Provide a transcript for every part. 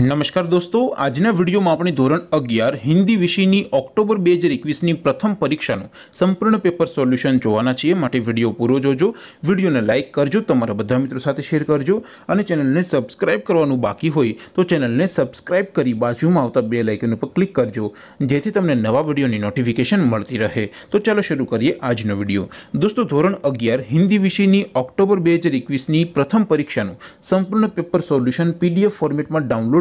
नमस्कार दोस्तों आज ना वीडियो માં આપણે ધોરણ 11 હિન્દી વિષયની ઓક્ટોબર 2021 ની પ્રથમ પરીક્ષાનું સંપૂર્ણ પેપર સોલ્યુશન જોવાના છીએ માટે વિડિયો પૂરો જોજો વિડિયોને લાઈક કરજો તમારો બધા મિત્રો સાથે શેર કરજો અને ચેનલને સબ્સ્ક્રાઇબ કરવાનું બાકી હોય તો ચેનલને સબ્સ્ક્રાઇબ કરી બાજુમાં આવતા બેલ આઇકન ઉપર ક્લિક કરજો જેથી તમને નવા વિડિયોની નોટિફિકેશન મળતી રહે તો ચાલો શરૂ કરીએ આજનો વિડિયો દોસ્તો ધોરણ 11 હિન્દી વિષયની ઓક્ટોબર 2021 ની પ્રથમ પરીક્ષાનું સંપૂર્ણ પેપર સોલ્યુશન PDF ફોર્મેટમાં ડાઉનલોડ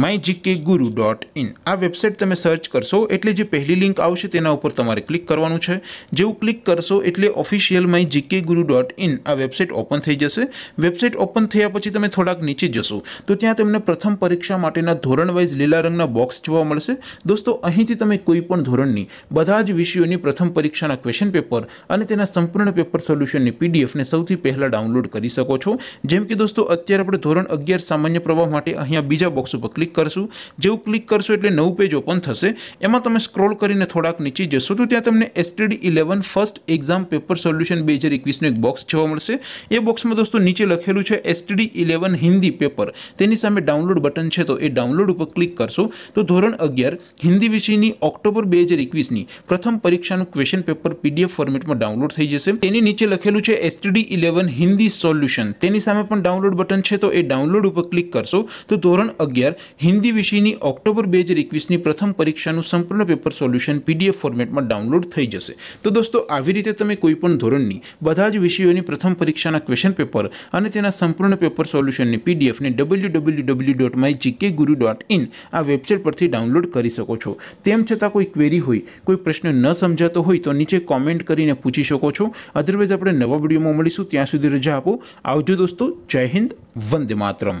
mygkguru.in આ વેબસાઈટ તમે સર્ચ કરશો એટલે જે પહેલી લિંક આવશે તેના ઉપર તમારે ક્લિક કરવાનું છે જેવું ક્લિક કરશો એટલે ઓફિશિયલ mygkguru.in આ વેબસાઈટ ઓપન થઈ જશે વેબસાઈટ ઓપન થયા પછી તમે થોડક નીચે જશો તો ત્યાં તમને પ્રથમ પરીક્ષા માટેના ધોરણ વાઇઝ લેલા રંગના બોક્સ જોવા મળશે દોસ્તો અહીંથી તમે કોઈ પણ ધોરણની બધા જ વિષયોની પ્રથમ પરીક્ષાના ક્વેશ્ચન પેપર અને તેના સંપૂર્ણ પેપર સોલ્યુશનની પીડીએફ ને સૌથી પહેલા ડાઉનલોડ કરી શકો છો જેમ કે દોસ્તો અત્યારે આપણે ધોરણ 11 સામાન્ય પ્રવાહ માટે અહીંયા બીજા બોક્સ ઉપર કલિક કરશો જેઉ ક્લિક કરશો એટલે નવું પેજ ઓપન થશે એમાં તમે સ્ક્રોલ કરીને થોડાક નીચે જશો તો ત્યાં તમને STD 11 first exam paper solution 2021 નો એક બોક્સ જોવા મળશે એ બોક્સમાં દોસ્તો નીચે લખેલું છે STD 11 હિન્દી પેપર તેની સામે ડાઉનલોડ બટન છે તો એ ડાઉનલોડ ઉપર ક્લિક કરશો તો ધોરણ 11 હિન્દી વિષયની ઓક્ટોબર 2021 ની પ્રથમ પરીક્ષાનું ક્વેશ્ચન પેપર PDF ફોર્મેટમાં ડાઉનલોડ થઈ જશે તેની નીચે લખેલું છે STD 11 હિન્દી સોલ્યુશન તેની સામે પણ ડાઉનલોડ બટન છે તો એ ડાઉનલોડ ઉપર ક્લિક કરશો તો ધોરણ 11 हिंदी विषयनी अक्टूबर 2023 ની પ્રથમ પરીક્ષા નું સંપૂર્ણ પેપર સોલ્યુશન પીડીએફ ફોર્મેટમાં ડાઉનલોડ થઈ જશે તો દોસ્તો આવી રીતે તમે કોઈપણ ધોરણની બધા જ વિષયોની પ્રથમ પરીક્ષાના ક્વેશ્ચન પેપર અને તેના સંપૂર્ણ પેપર સોલ્યુશનની પીડીએફ ને www.mygkguru.in આ વેબસાઈટ પરથી ડાઉનલોડ કરી શકો છો તેમ છતાં કોઈ ક્વેરી હોય કોઈ પ્રશ્ન ન સમજાતો હોય તો નીચે કમેન્ટ કરીને પૂછી શકો છો અધરવાઇઝ આપણે નવા વિડિયોમાં મળીશું ત્યાં સુધી રજા આપો આવજો દોસ્તો જય હિન્દ વંદે માતરમ